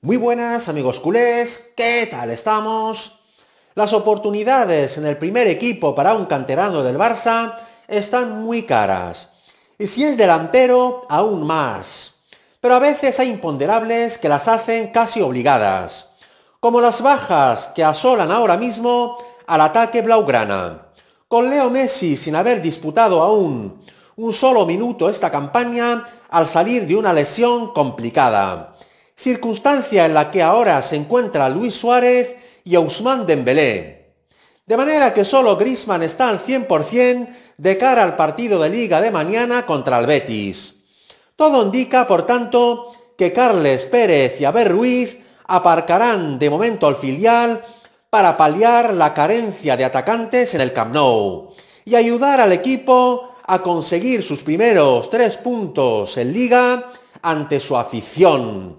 Muy buenas amigos culés, ¿qué tal estamos? Las oportunidades en el primer equipo para un canterano del Barça están muy caras. Y si es delantero, aún más. Pero a veces hay imponderables que las hacen casi obligadas. Como las bajas que asolan ahora mismo al ataque blaugrana. Con Leo Messi sin haber disputado aún un solo minuto esta campaña al salir de una lesión complicada circunstancia en la que ahora se encuentra Luis Suárez y Ousmane Dembélé. De manera que solo Griezmann está al 100% de cara al partido de liga de mañana contra el Betis. Todo indica, por tanto, que Carles Pérez y Abel Ruiz aparcarán de momento al filial para paliar la carencia de atacantes en el Camp Nou y ayudar al equipo a conseguir sus primeros tres puntos en liga ante su afición.